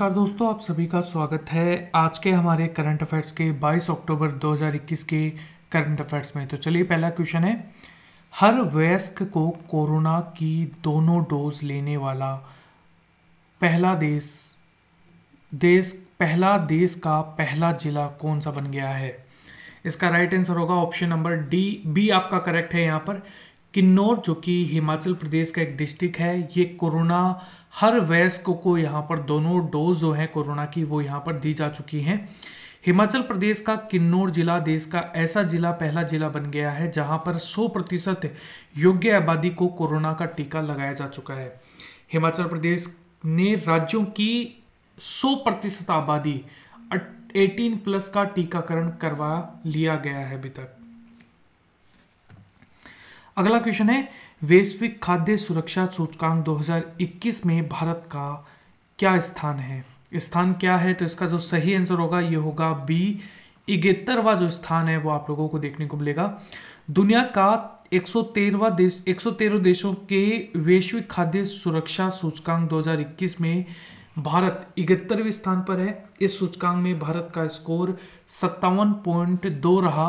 नमस्कार दोस्तों आप सभी का स्वागत है आज के हमारे करंट अफेयर्स के 22 अक्टूबर 2021 के करंट अफेयर्स में तो चलिए पहला क्वेश्चन है हर वयस्क को कोरोना की दोनों डोज लेने वाला पहला देश देश पहला देश का पहला जिला कौन सा बन गया है इसका राइट आंसर होगा ऑप्शन नंबर डी बी आपका करेक्ट है यहाँ पर किन्नौर जो कि हिमाचल प्रदेश का एक डिस्ट्रिक्ट है ये कोरोना हर वयस्क को यहाँ पर दोनों डोज जो है कोरोना की वो यहाँ पर दी जा चुकी हैं हिमाचल प्रदेश का किन्नौर जिला देश का ऐसा जिला पहला जिला बन गया है जहाँ पर 100 प्रतिशत योग्य आबादी को कोरोना का टीका लगाया जा चुका है हिमाचल प्रदेश ने राज्यों की 100 प्रतिशत आबादी 18 प्लस का टीकाकरण करवा लिया गया है अभी तक अगला क्वेश्चन है वैश्विक खाद्य सुरक्षा सूचकांक 2021 में भारत का क्या स्थान है स्थान क्या है तो इसका जो सही आंसर होगा ये होगा बी इकहत्तरवा जो स्थान है वो आप लोगों को देखने को मिलेगा दुनिया का एक सौ देश एक सौ देशों के वैश्विक खाद्य सुरक्षा सूचकांक 2021 में भारत इकहत्तरवें स्थान पर है इस सूचकांक में भारत का स्कोर सत्तावन पॉइंट दो रहा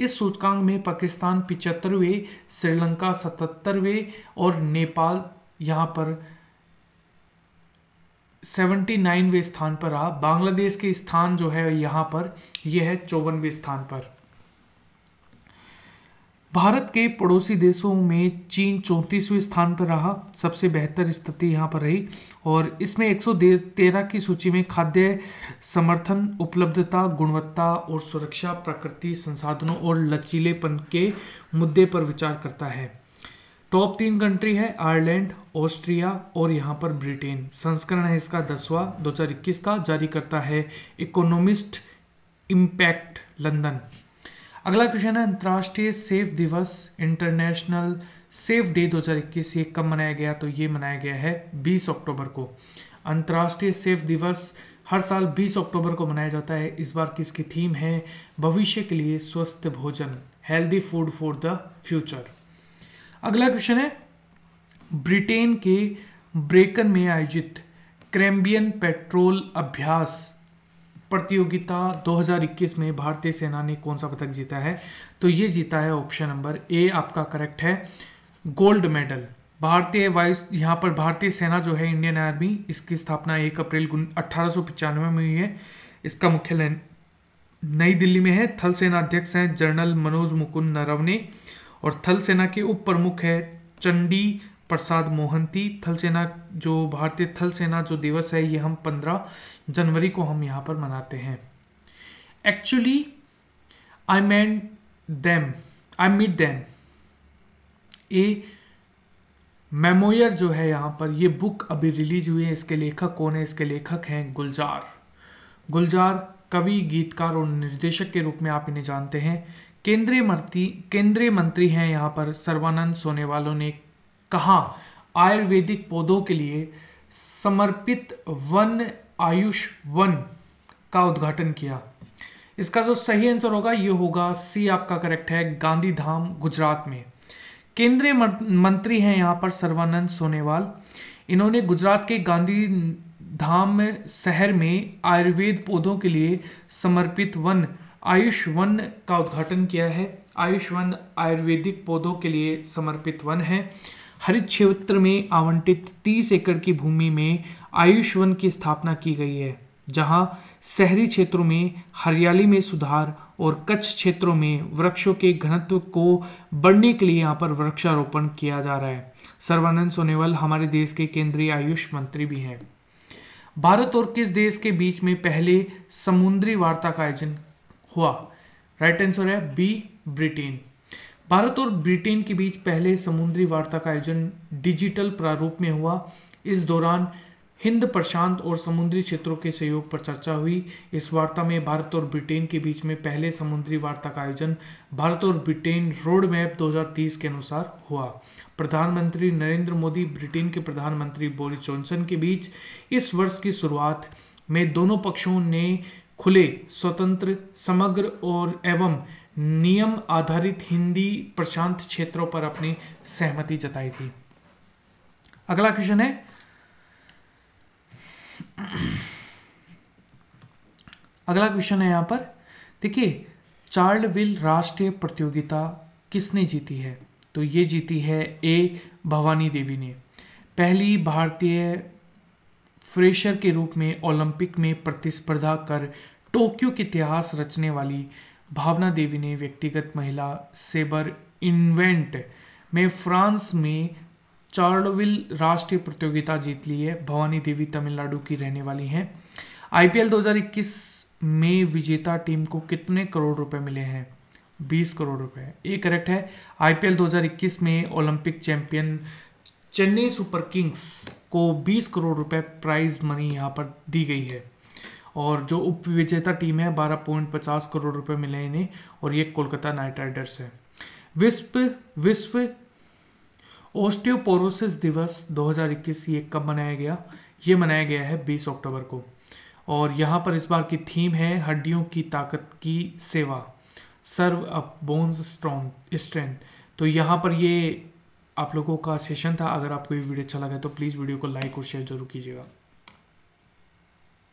इस सूचकांक में पाकिस्तान पिचहत्तरवें श्रीलंका सतहत्तरवें और नेपाल यहाँ पर सेवेंटी नाइनवे स्थान पर रहा बांग्लादेश के स्थान जो है यहाँ पर यह है चौवनवे स्थान पर भारत के पड़ोसी देशों में चीन चौंतीसवें स्थान पर रहा सबसे बेहतर स्थिति यहाँ पर रही और इसमें एक सौ तेरह की सूची में खाद्य समर्थन उपलब्धता गुणवत्ता और सुरक्षा प्रकृति संसाधनों और लचीलेपन के मुद्दे पर विचार करता है टॉप तीन कंट्री है आयरलैंड ऑस्ट्रिया और यहाँ पर ब्रिटेन संस्करण है इसका दसवां दो का जारी करता है इकोनॉमिस्ट इम्पैक्ट लंदन अगला क्वेश्चन है अंतर्राष्ट्रीय सेफ दिवस इंटरनेशनल सेफ डे 2021 ये कब मनाया गया तो ये मनाया गया है 20 अक्टूबर को अंतर्राष्ट्रीय सेफ दिवस हर साल 20 अक्टूबर को मनाया जाता है इस बार किसकी थीम है भविष्य के लिए स्वस्थ भोजन healthy food for the future अगला क्वेश्चन है ब्रिटेन के ब्रेकन में आयोजित क्रेम्बियन पेट्रोल अभ्यास प्रतियोगिता 2021 में भारतीय सेना ने कौन सा पदक जीता है तो ये जीता है ऑप्शन नंबर ए आपका करेक्ट है गोल्ड मेडल भारतीय वायु यहाँ पर भारतीय सेना जो है इंडियन आर्मी इसकी स्थापना एक अप्रैल अट्ठारह में हुई है इसका मुख्यालय नई दिल्ली में है थल सेना अध्यक्ष हैं जनरल मनोज मुकुंद नरवने और थल सेना के उप प्रमुख है चंडी प्रसाद मोहंती थल सेना जो भारतीय थल सेना जो दिवस है ये हम 15 जनवरी को हम यहाँ पर मनाते हैं actually I man them I meet them a memoir जो है यहाँ पर ये बुक अभी रिलीज हुई है इसके लेखक कौन है इसके लेखक हैं गुलजार गुलजार कवि गीतकार और निर्देशक के रूप में आप इन्हें जानते हैं केंद्रीय मंत्री केंद्रीय मंत्री हैं यहाँ पर सर्वानंद सोनेवालों ने कहा आयुर्वेदिक पौधों के लिए समर्पित वन आयुष वन का उद्घाटन किया इसका जो सही आंसर होगा ये होगा सी आपका करेक्ट है गांधी धाम गुजरात में केंद्रीय मंत्री हैं यहाँ पर सर्वानंद सोनेवाल इन्होंने गुजरात के गांधी धाम शहर में आयुर्वेद पौधों के लिए समर्पित वन आयुष वन का उद्घाटन किया है आयुष वन आयुर्वेदिक पौधों के लिए समर्पित वन है हरित क्षेत्र में आवंटित 30 एकड़ की भूमि में आयुष वन की स्थापना की गई है जहां शहरी क्षेत्रों में हरियाली में सुधार और कच्छ क्षेत्रों में वृक्षों के घनत्व को बढ़ने के लिए यहाँ पर वृक्षारोपण किया जा रहा है सर्वानंद सोनेवाल हमारे देश के केंद्रीय आयुष मंत्री भी हैं भारत और किस देश के बीच में पहले समुद्री वार्ता का आयोजन हुआ राइट आंसर है बी ब्रिटेन भारत और ब्रिटेन के बीच पहले समुद्री वार्ता का आयोजन डिजिटल प्रारूप में हुआ इस दौरान हिंद प्रशांत और समुद्री क्षेत्रों के सहयोग पर चर्चा हुई इस वार्ता में भारत और ब्रिटेन के बीच में पहले समुद्री वार्ता का आयोजन भारत और ब्रिटेन रोड मैप 2030 के अनुसार हुआ प्रधानमंत्री नरेंद्र मोदी ब्रिटेन के प्रधानमंत्री बोरिस जॉनसन के बीच इस वर्ष की शुरुआत में दोनों पक्षों ने खुले स्वतंत्र समग्र और एवं नियम आधारित हिंदी प्रशांत क्षेत्रों पर अपनी सहमति जताई थी अगला क्वेश्चन है अगला क्वेश्चन है यहां पर देखिए चार्ल्ड विल राष्ट्रीय प्रतियोगिता किसने जीती है तो ये जीती है ए भवानी देवी ने पहली भारतीय फ्रेशर के रूप में ओलंपिक में प्रतिस्पर्धा कर टोक्यो के इतिहास रचने वाली भावना देवी ने व्यक्तिगत महिला सेबर इन्वेंट में फ्रांस में चार्लविल राष्ट्रीय प्रतियोगिता जीत ली है भवानी देवी तमिलनाडु की रहने वाली हैं आईपीएल 2021 में विजेता टीम को कितने करोड़ रुपए मिले हैं 20 करोड़ रुपए ये करेक्ट है आईपीएल 2021 में Olympic champion Chennai Super Kings को 20 करोड़ रुपए प्राइज मनी यहाँ पर दी गई है और जो उप विजेता टीम है बारह पॉइंट पचास करोड़ रुपए मिले इन्हें और ये कोलकाता नाइट राइडर्स है विश्व विश्व ओस्टियोपोरोसिस दिवस 2021 ये कब मनाया गया ये मनाया गया है 20 अक्टूबर को और यहाँ पर इस बार की थीम है हड्डियों की ताकत की सेवा serve up bones strong strength तो यहाँ पर ये आप लोगों का सेशन था अगर आपको ये वीडियो अच्छा लगा तो प्लीज़ वीडियो को लाइक और शेयर जरूर कीजिएगा